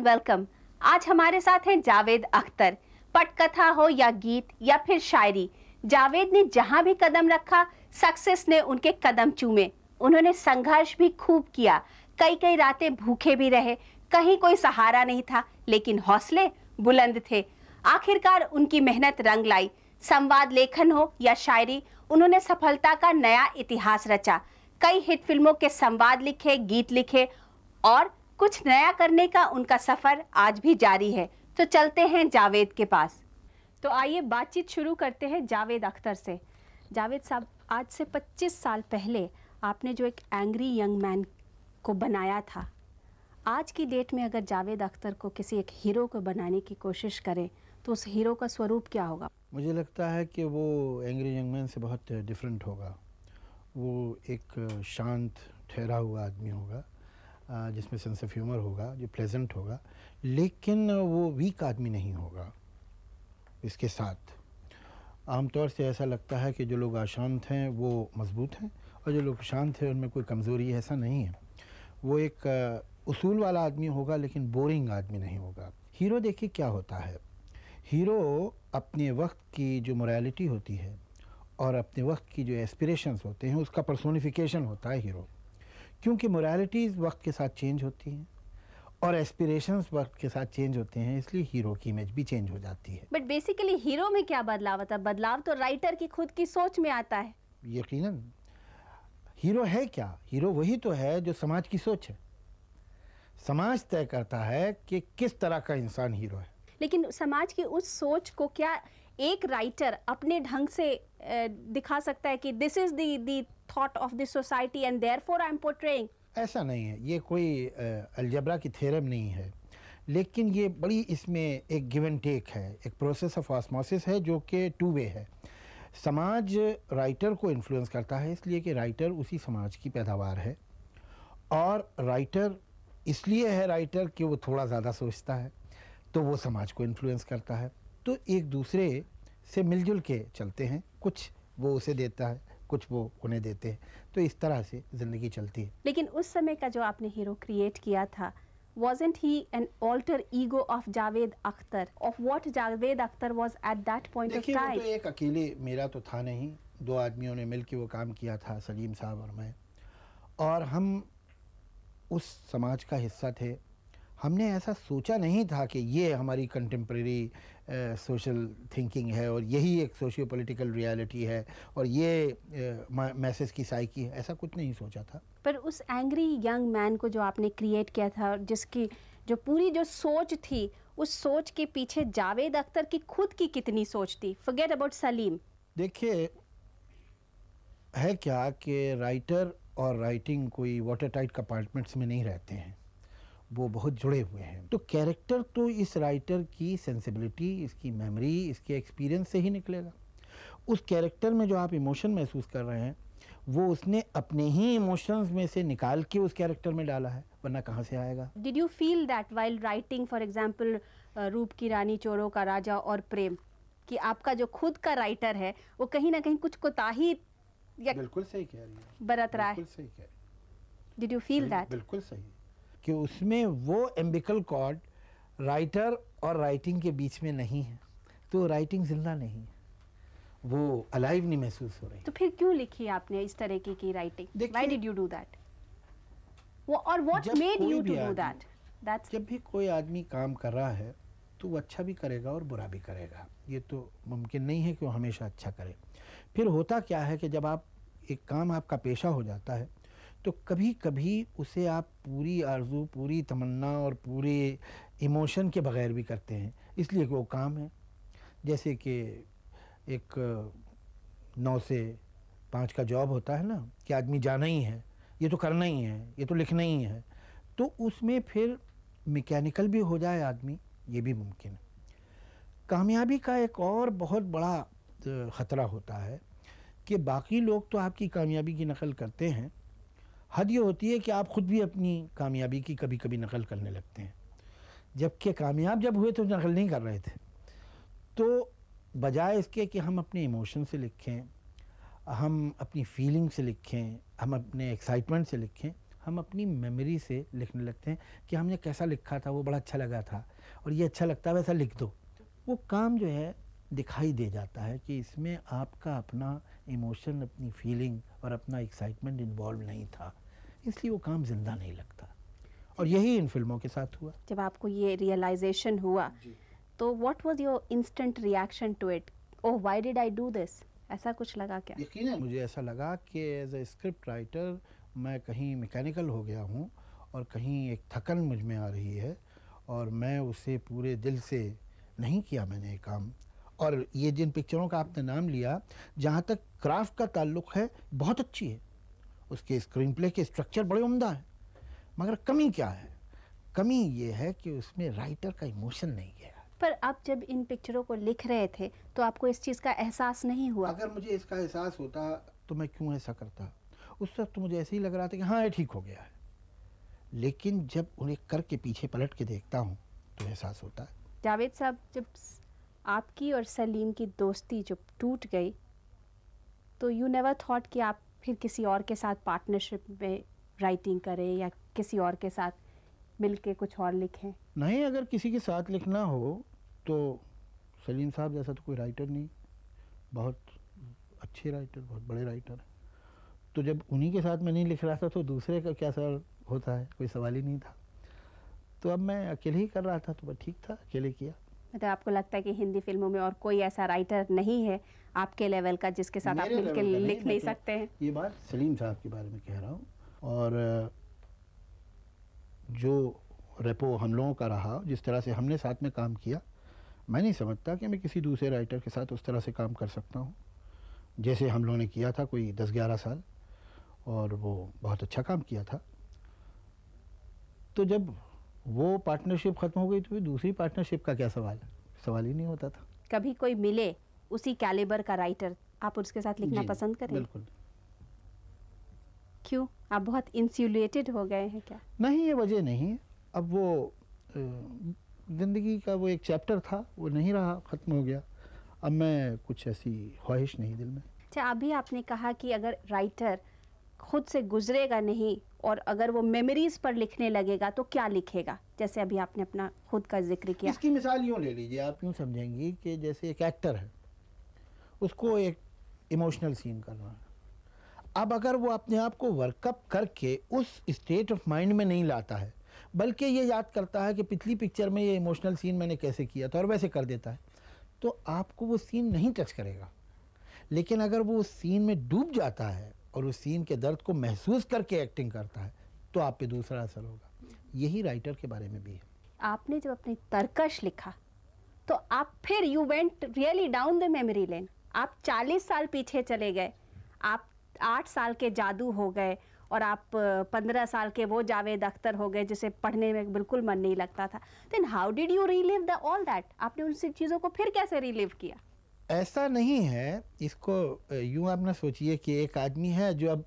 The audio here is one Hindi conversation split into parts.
एंड वेलकम आज हमारे साथ हैं जावेद अख्तर पटकथा हो या गीत या फिर शायरी जावेद ने जहां भी कदम रखा सक्सेस ने उनके कदम चूमे उन्होंने संघर्ष भी खूब किया कई कई रातें भूखे भी रहे कहीं कोई सहारा नहीं था लेकिन हौसले बुलंद थे आखिरकार उनकी मेहनत रंग लाई संवाद लेखन हो या शायरी उन्होंने सफलता का नया इतिहास रचा कई हिट फिल्मों के संवाद लिखे गीत लिखे और कुछ नया करने का उनका सफ़र आज भी जारी है तो चलते हैं जावेद के पास तो आइए बातचीत शुरू करते हैं जावेद अख्तर से जावेद साहब आज से 25 साल पहले आपने जो एक एंग्री यंग मैन को बनाया था आज की डेट में अगर जावेद अख्तर को किसी एक हीरो को बनाने की कोशिश करें तो उस हीरो का स्वरूप क्या होगा मुझे लगता है कि वो एंग्री यंग मैन से बहुत डिफरेंट होगा वो एक शांत ठहरा हुआ आदमी होगा जिसमें सेंस ऑफ ह्यूमर होगा जो प्लेजेंट होगा लेकिन वो वीक आदमी नहीं होगा इसके साथ आमतौर से ऐसा लगता है कि जो लोग अशांत हैं वो मजबूत हैं और जो लोग शांत हैं उनमें कोई कमज़ोरी ऐसा नहीं है वो एक उसूल वाला आदमी होगा लेकिन बोरिंग आदमी नहीं होगा हीरो देखिए क्या होता है हीरो अपने वक्त की जो मोरालिटी होती है और अपने वक्त की जो एस्पिरेशंस होते हैं उसका पर्सोनिफिकेशन होता है हीरो क्योंकि मोरालिटीज़ वक्त के साथ चेंज होती हैं और एस्पिरेशंस वक्त के साथ चेंज होते हैं इसलिए हीरो की इमेज भी चेंज हो जाती है बट बेसिकली हीरो में क्या बदलाव आता है बदलाव तो राइटर की खुद की सोच में आता है यकीनन हीरो है क्या हीरो वही तो है जो समाज की सोच है समाज तय करता है कि किस तरह का इंसान हीरो है लेकिन समाज की उस सोच को क्या एक राइटर अपने ढंग से दिखा सकता है कि this is the thought of this society and therefore I am portraying ऐसा नहीं है ये कोई अलजबरा की थेरम नहीं है लेकिन ये बड़ी इसमें एक गिव एंड टेक है एक प्रोसेस ऑफ ऑस्मोसिस है जो कि टू वे है समाज राइटर को इन्फ्लुएंस करता है इसलिए कि राइटर उसी समाज की पैदावार है और राइटर इसलिए है राइटर कि वो थोड़ा ज़्यादा सोचता है तो वो समाज को इन्फ्लुएंस करता है तो एक दूसरे से मिलजुल के चलते हैं कुछ वो उसे देता है कुछ वो उन्हें देते हैं तो इस तरह से ज़िंदगी चलती है लेकिन उस समय का जो आपने हीरो क्रिएट किया था wasn't he an alter ego of Javed Akhtar of what Javed Akhtar was at that point तो एक अकेले मेरा तो था नहीं दो आदमियों ने मिलकर वो काम किया था सलीम साहब और मैं और हम उस समाज का हिस्सा थे हमने ऐसा सोचा नहीं था कि ये हमारी कंटेम्प्रेरी सोशल थिंकिंग है और यही एक सोशियो पॉलिटिकल रियलिटी है और ये मैसेज की साइकी है ऐसा कुछ नहीं सोचा था पर उस एंग्री यंग मैन को जो आपने क्रिएट किया था जिसकी जो पूरी जो सोच थी उस सोच के पीछे जावेद अख्तर की खुद की कितनी सोच थी फॉरगेट अबाउट सलीम देखिए है क्या कि राइटर और राइटिंग कोई वाटर टाइट कंपार्टमेंट्स में नहीं रहते हैं वो बहुत जुड़े हुए हैं तो कैरेक्टर तो इस राइटर की सेंसिबिलिटी इसकी मेमोरी इसके एक्सपीरियंस से ही निकलेगा उस कैरेक्टर में जो आप इमोशन महसूस कर रहे हैं वो उसने अपने ही इमोशंस में से निकाल के उस कैरेक्टर में डाला है वरना कहाँ से आएगा did you feel that while writing for example Roop Ki रानी चोरों का राजा और प्रेम कि आपका जो खुद का राइटर है वो कहीं ना कहीं कुछ कोताही बिल्कुल सही कह रही है बरत रहा है डिड यू फील दैट बिल्कुल सही कि उसमें वो एम्बिकल कॉर्ड राइटर और राइटिंग के बीच में नहीं है तो राइटिंग जिंदा नहीं है वो अलाइव नहीं महसूस हो रही तो फिर क्यों लिखी आपने इस तरह की writing why did you do that और what made you to do that that's जब भी कोई आदमी काम कर रहा है तो वो अच्छा भी करेगा और बुरा भी करेगा ये तो मुमकिन नहीं है कि वो हमेशा अच्छा करे फिर होता क्या है कि जब आप एक काम आपका पेशा हो जाता है तो कभी कभी उसे आप पूरी आरजू पूरी तमन्ना और पूरे इमोशन के बगैर भी करते हैं इसलिए वो काम है जैसे कि एक नौ से पाँच का जॉब होता है ना कि आदमी जाना ही है ये तो करना ही है ये तो लिखना ही है तो उसमें फिर मैकेनिकल भी हो जाए आदमी ये भी मुमकिन है कामयाबी का एक और बहुत बड़ा ख़तरा होता है कि बाकी लोग तो आपकी कामयाबी की नकल करते हैं हद ये होती है कि आप ख़ुद भी अपनी कामयाबी की कभी कभी नकल करने लगते हैं जबकि कामयाब जब हुए तो नकल नहीं कर रहे थे तो बजाय इसके कि हम अपने इमोशन से लिखें हम अपनी फीलिंग से लिखें हम अपने एक्साइटमेंट से लिखें हम अपनी मेमोरी से लिखने लगते हैं कि हमने कैसा लिखा था वो बड़ा अच्छा लगा था और ये अच्छा लगता है वैसा लिख दो वो काम जो है दिखाई दे जाता है कि इसमें आपका अपना इमोशन अपनी फीलिंग और अपना एक्साइटमेंट इन्वॉल्व नहीं था इसलिए वो काम ज़िंदा नहीं लगता और यही इन फिल्मों के साथ हुआ जब आपको ये रियलाइजेशन हुआ तो what was your instant reaction to it oh why did I do this ऐसा कुछ लगा क्या यकीन मुझे ऐसा लगा कि एज ए स्क्रिप्ट राइटर मैं कहीं मैकेनिकल हो गया हूँ और कहीं एक थकन मुझ में आ रही है और मैं उसे पूरे दिल से नहीं किया मैंने काम और ये जिन पिक्चरों का आपने नाम लिया जहाँ तक क्राफ्ट का ताल्लुक है बहुत अच्छी है उसके स्क्रीन प्ले के स्ट्रक्चर बड़े उमदा हैं मगर कमी क्या है कमी ये है कि उसमें राइटर का इमोशन नहीं गया पर आप जब इन पिक्चरों को लिख रहे थे तो आपको इस चीज़ का एहसास नहीं हुआ अगर मुझे इसका एहसास होता तो मैं क्यों ऐसा करता उस वक्त तो मुझे ऐसे ही लग रहा था कि हाँ ये ठीक हो गया है लेकिन जब उन्हें कर के पीछे पलट के देखता हूँ तो एहसास होता है जावेद साहब जब आपकी और सलीम की दोस्ती जब टूट गई तो यू नेवर थॉट कि आप फिर किसी और के साथ पार्टनरशिप में राइटिंग करें या किसी और के साथ मिल के कुछ और लिखें नहीं अगर किसी के साथ लिखना हो तो सलीम साहब जैसा तो कोई राइटर नहीं बहुत अच्छे राइटर बहुत बड़े राइटर हैं तो जब उन्हीं के साथ मैं नहीं लिख रहा था तो दूसरे का क्या सवाल होता है कोई सवाल ही नहीं था तो अब मैं अकेले ही कर रहा था तो बस ठीक था अकेले किया मतलब आपको लगता है कि हिंदी फिल्मों में और कोई ऐसा राइटर नहीं है आपके लेवल का जिसके साथ आप मिलकर लिख नहीं, नहीं सकते हैं ये बात सलीम साहब के बारे में कह रहा हूँ और जो रेपो हम लोगों का रहा जिस तरह से हमने साथ में काम किया मैं नहीं समझता कि मैं किसी दूसरे राइटर के साथ उस तरह से काम कर सकता हूँ जैसे हम लोगों ने किया था कोई दस ग्यारह साल और वो बहुत अच्छा काम किया था तो जब वो पार्टनरशिप ख़त्म हो गई तो फिर दूसरी पार्टनरशिप का क्या सवाल सवाल ही नहीं होता था कभी कोई मिले उसी कैलेबर का राइटर आप उसके साथ लिखना पसंद करें बिल्कुल क्यों आप बहुत इंसुलेटेड हो गए हैं क्या नहीं ये वजह नहीं अब वो ज़िंदगी का वो एक चैप्टर था वो नहीं रहा ख़त्म हो गया अब मैं कुछ ऐसी ख्वाहिश नहीं दिल में अच्छा अभी आपने कहा कि अगर राइटर खुद से गुजरेगा नहीं और अगर वो मेमोरीज पर लिखने लगेगा तो क्या लिखेगा जैसे अभी आपने अपना खुद का जिक्र किया इसकी मिसाल यूँ ले लीजिए आप यूँ समझेंगी कि जैसे एक एक्टर है उसको एक इमोशनल सीन करना है अब अगर वो अपने आप को वर्कअप करके उस स्टेट ऑफ माइंड में नहीं लाता है बल्कि ये याद करता है कि पिछली पिक्चर में ये इमोशनल सीन मैंने कैसे किया था और वैसे कर देता है तो आपको वो सीन नहीं टच करेगा लेकिन अगर वो उस सीन में डूब जाता है और उस सीन के दर्द को महसूस करके एक्टिंग करता है तो आप पे दूसरा असर होगा यही राइटर के बारे में भी है आपने जब अपनी तर्कश लिखा तो आप फिर you went really down the memory lane आप 40 साल पीछे चले गए आप 8 साल के जादू हो गए और आप 15 साल के वो जावेद अख्तर हो गए जिसे पढ़ने में बिल्कुल मन नहीं लगता था then how did you relive the all that आपने उन चीज़ों को फिर कैसे रिलीव किया ऐसा नहीं है इसको यूँ आप ना सोचिए कि एक आदमी है जो अब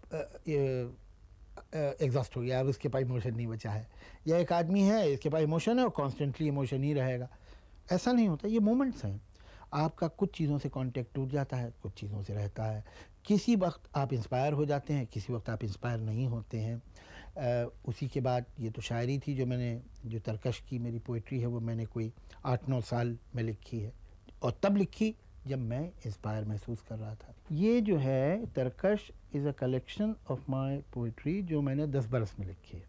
एग्जॉस्ट हो गया अब उसके पास इमोशन नहीं बचा है या एक आदमी है इसके पास इमोशन है और कॉन्स्टेंटली इमोशन ही रहेगा ऐसा नहीं होता ये मोमेंट्स हैं आपका कुछ चीज़ों से कांटेक्ट टूट जाता है कुछ चीज़ों से रहता है किसी वक्त आप इंस्पायर हो जाते हैं किसी वक्त आप इंस्पायर नहीं होते हैं आ, उसी के बाद ये तो शायरी थी जो मैंने जो तरकश की मेरी पोइट्री है वो मैंने कोई आठ नौ साल में लिखी है और तब लिखी जब मैं इंस्पायर महसूस कर रहा था ये जो है Tarkash is a collection of my poetry जो मैंने दस बरस में लिखी है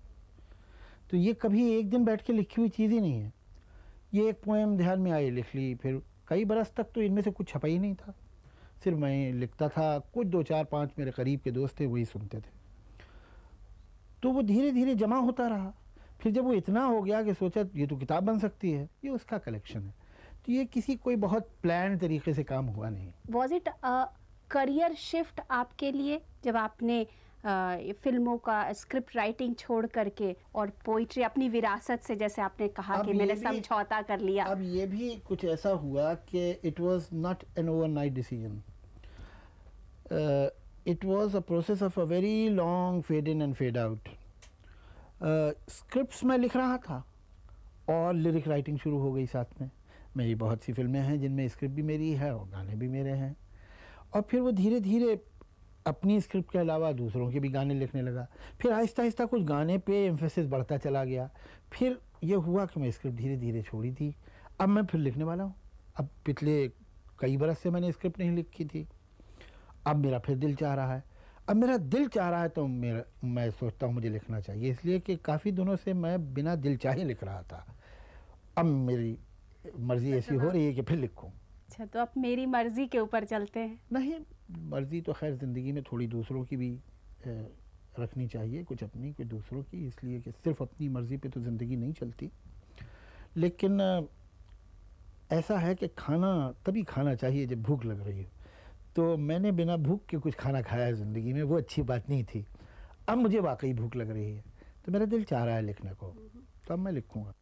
तो ये कभी एक दिन बैठ के लिखी हुई चीज़ ही नहीं है ये एक पोएम ध्यान में आई लिख ली फिर कई बरस तक तो इनमें से कुछ छपा ही नहीं था सिर्फ मैं लिखता था कुछ दो चार पाँच मेरे करीब के दोस्त थे वही सुनते थे तो वो धीरे धीरे जमा होता रहा फिर जब वो इतना हो गया कि सोचा ये तो किताब बन सकती है ये उसका कलेक्शन है तो ये किसी कोई बहुत प्लान तरीके से काम हुआ नहीं वॉज इट करियर शिफ्ट आपके लिए जब आपने आ, फिल्मों का स्क्रिप्ट राइटिंग छोड़ करके और पोइट्री अपनी विरासत से जैसे आपने कहा कि मैंने समझौता कर लिया अब ये भी कुछ ऐसा हुआ कि it was not an overnight decision it was a process of a very long fade in and fade out scripts मैं लिख रहा था और लिरिक राइटिंग शुरू हो गई साथ में मेरी बहुत सी फिल्में हैं जिनमें स्क्रिप्ट भी मेरी है और गाने भी मेरे हैं और फिर वो धीरे धीरे अपनी स्क्रिप्ट के अलावा दूसरों के भी गाने लिखने लगा फिर आहिस्ता आहिस्ता कुछ गाने पे एम्फेसिस बढ़ता चला गया फिर ये हुआ कि मैं स्क्रिप्ट धीरे धीरे छोड़ी थी अब मैं फिर लिखने वाला हूँ अब पिछले कई बरस से मैंने स्क्रिप्ट नहीं लिखी थी अब मेरा फिर दिल चाह रहा है अब मेरा दिल चाह रहा है तो मेरा मैं सोचता हूँ मुझे लिखना चाहिए इसलिए कि काफ़ी दिनों से मैं बिना दिल चाहे लिख रहा था अब मेरी मर्जी अच्छा, ऐसी तो हो रही है कि फिर लिखूँ अच्छा तो आप मेरी मर्जी के ऊपर चलते हैं नहीं मर्जी तो खैर ज़िंदगी में थोड़ी दूसरों की भी रखनी चाहिए कुछ अपनी कुछ दूसरों की इसलिए कि सिर्फ अपनी मर्ज़ी पे तो ज़िंदगी नहीं चलती लेकिन ऐसा है कि खाना तभी खाना चाहिए जब भूख लग रही हो तो मैंने बिना भूख के कुछ खाना खाया है ज़िंदगी में वो अच्छी बात नहीं थी अब मुझे वाकई भूख लग रही है तो मेरा दिल चाह रहा है लिखने को तो अब मैं लिखूँगा